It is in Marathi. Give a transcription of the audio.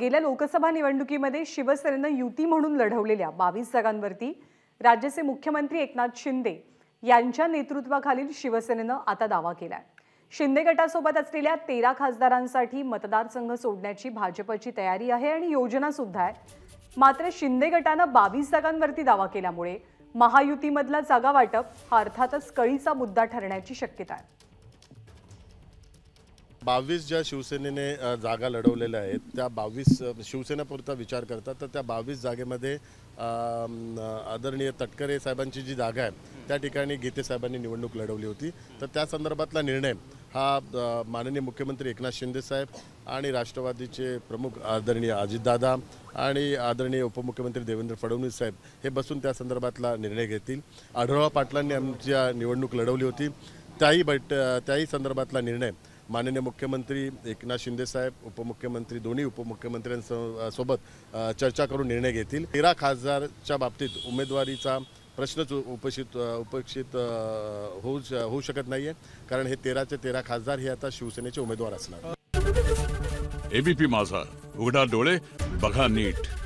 गेल्या लोकसभा निवडणुकीमध्ये शिवसेनेनं युती म्हणून लढवलेल्या बावीस जागांवरती राज्याचे मुख्यमंत्री एकनाथ शिंदे यांच्या नेतृत्वाखालील शिवसेनेनं आता दावा केलाय शिंदे गटासोबत असलेल्या तेरा खासदारांसाठी मतदारसंघ सोडण्याची भाजपची तयारी आहे आणि योजना सुद्धा आहे मात्र शिंदे गटानं बावीस जागांवरती दावा केल्यामुळे महायुतीमधला जागा वाटप हा अर्थातच कळीचा मुद्दा ठरण्याची शक्यता आहे बावीस ज्या शिवसेनेने जागा लढवलेल्या आहेत त्या बावीस शिवसेनापुरता विचार करतात तर त्या बावीस जागेमध्ये आदरणीय तटकरे साहेबांची जी जागा आहे त्या ठिकाणी गीते साहेबांनी निवडणूक लढवली होती तर त्या संदर्भातला निर्णय हा माननीय मुख्यमंत्री एकनाथ शिंदे साहेब आणि राष्ट्रवादीचे प्रमुख आदरणीय अजितदादा आणि आदरणीय उपमुख्यमंत्री देवेंद्र फडणवीस साहेब हे बसून त्या संदर्भातला निर्णय घेतील आढळवा पाटलांनी आमच्या निवडणूक लढवली होती त्याही बैठ त्याही संदर्भातला निर्णय माननीय मुख्यमंत्री एकनाथ शिंदेसाहेब उपमुख्यमंत्री दोन्ही उपमुख्यमंत्र्यांसोबत चर्चा करून निर्णय घेतील तेरा खासदारच्या बाबतीत उमेदवारीचा प्रश्नच उपस्थित उपेक्षित होऊ होऊ शकत नाही आहे कारण हे तेराचे तेरा खासदार हे आता शिवसेनेचे उमेदवार असणार एबीपी माझा उघडा डोळे बघा नीट